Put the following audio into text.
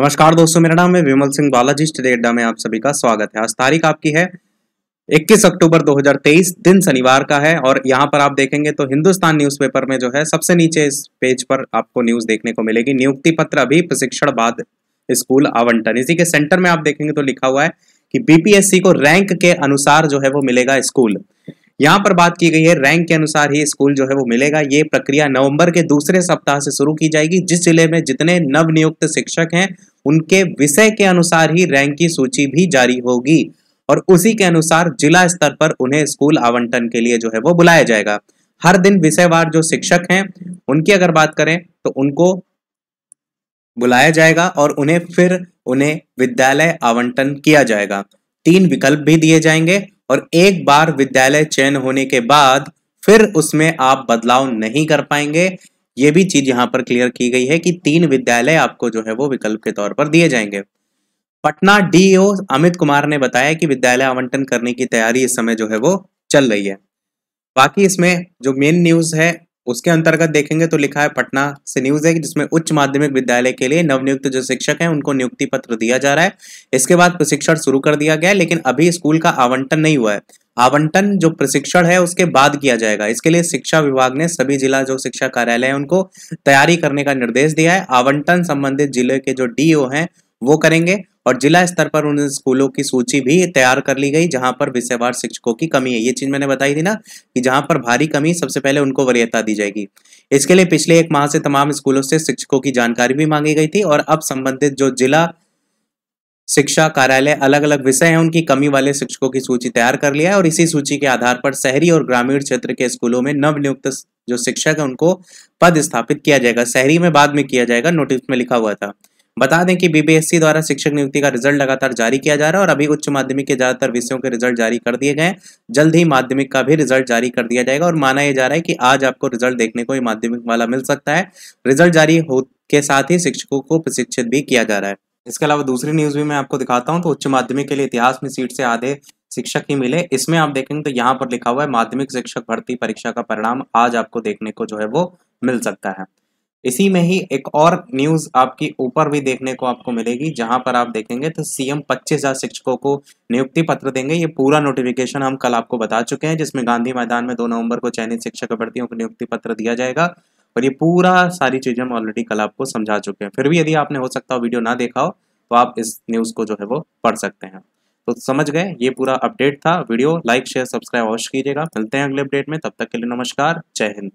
नमस्कार दोस्तों मेरा नाम है विमल सिंह बालाजी स्टडी अड्डा में आप सभी का स्वागत है आज तारीख आपकी है 21 अक्टूबर 2023 दिन शनिवार का है और यहाँ पर आप देखेंगे तो हिंदुस्तान न्यूज़पेपर में जो है सबसे नीचे इस पेज पर आपको न्यूज़ देखने को मिलेगी नियुक्ति पत्र अभी प्रशिक्षण बाद स्कूल आवंटन इसी के सेंटर में आप देखेंगे तो लिखा हुआ है कि बीपीएससी को रैंक के अनुसार जो है वो मिलेगा स्कूल यहाँ पर बात की गई है रैंक के अनुसार ही स्कूल जो है वो मिलेगा ये प्रक्रिया नवंबर के दूसरे सप्ताह से शुरू की जाएगी जिस जिले में जितने नवनियुक्त शिक्षक हैं उनके विषय के अनुसार ही रैंक की सूची भी जारी होगी और उसी के अनुसार जिला स्तर पर उन्हें स्कूल आवंटन के लिए जो है वो बुलाया जाएगा हर दिन विषयवार जो शिक्षक हैं उनकी अगर बात करें तो उनको बुलाया जाएगा और उन्हें फिर उन्हें विद्यालय आवंटन किया जाएगा तीन विकल्प भी दिए जाएंगे और एक बार विद्यालय चयन होने के बाद फिर उसमें आप बदलाव नहीं कर पाएंगे ये भी चीज यहाँ पर क्लियर की गई है कि तीन विद्यालय आपको जो है वो विकल्प के तौर पर दिए जाएंगे पटना डीओ अमित कुमार ने बताया कि विद्यालय आवंटन करने की तैयारी इस समय जो है वो चल रही है बाकी इसमें जो मेन न्यूज है उसके अंतर्गत देखेंगे तो लिखा है पटना से न्यूज है जिसमें उच्च माध्यमिक विद्यालय के लिए नवनियुक्त जो शिक्षक हैं उनको नियुक्ति पत्र दिया जा रहा है इसके बाद प्रशिक्षण शुरू कर दिया गया है लेकिन अभी स्कूल का आवंटन नहीं हुआ है आवंटन जो प्रशिक्षण है उसके बाद किया जाएगा इसके लिए शिक्षा विभाग ने सभी जिला जो शिक्षा कार्यालय है उनको तैयारी करने का निर्देश दिया है आवंटन संबंधित जिले के जो डीओ हैं वो करेंगे और जिला स्तर पर उन स्कूलों की सूची भी तैयार कर ली गई जहां पर विषयवार शिक्षकों की कमी है ये चीज मैंने बताई थी ना कि जहां पर भारी कमी सबसे पहले उनको वरीयता दी जाएगी इसके लिए पिछले एक माह से तमाम स्कूलों से शिक्षकों की जानकारी भी मांगी गई थी और अब संबंधित जो जिला शिक्षा कार्यालय अलग अलग विषय हैं उनकी कमी वाले शिक्षकों की सूची तैयार कर लिया है और इसी सूची के आधार पर शहरी और ग्रामीण क्षेत्र के स्कूलों में नवनियुक्त जो शिक्षक है उनको पद स्थापित किया जाएगा शहरी में बाद में किया जाएगा नोटिस में लिखा हुआ था बता दें कि बीबीएससी e द्वारा शिक्षक नियुक्ति का रिजल्ट लगातार जारी किया जा रहा है और अभी उच्च माध्यमिक के ज्यादातर विषयों के रिजल्ट जारी कर दिए गए जल्द ही माध्यमिक का भी रिजल्ट जारी कर दिया जाएगा और माना यह जा रहा है कि आज आपको रिजल्ट देखने को माध्यमिक वाला मिल सकता है रिजल्ट जारी हो के साथ ही शिक्षकों को प्रशिक्षित भी किया जा रहा है इसके अलावा दूसरी न्यूज भी मैं आपको दिखाता हूँ तो उच्च माध्यमिक के लिए इतिहास में सीट से आधे शिक्षक ही मिले इसमें आप देखेंगे तो यहाँ पर लिखा हुआ है माध्यमिक शिक्षक भर्ती परीक्षा का परिणाम आज आपको देखने को जो है वो मिल सकता है इसी में ही एक और न्यूज आपकी ऊपर भी देखने को आपको मिलेगी जहां पर आप देखेंगे तो सीएम 25000 शिक्षकों को नियुक्ति पत्र देंगे ये पूरा नोटिफिकेशन हम कल आपको बता चुके हैं जिसमें गांधी मैदान में दो नवंबर को चयनित शिक्षक अभ्यर्थियों को नियुक्ति पत्र दिया जाएगा और ये पूरा सारी चीज़ें हम ऑलरेडी कल आपको समझा चुके हैं फिर भी यदि आपने हो सकता हो वीडियो ना देखा हो तो आप इस न्यूज़ को जो है वो पढ़ सकते हैं तो समझ गए ये पूरा अपडेट था वीडियो लाइक शेयर सब्सक्राइब अवश्य कीजिएगा मिलते हैं अगले अपडेट में तब तक के लिए नमस्कार जय हिंद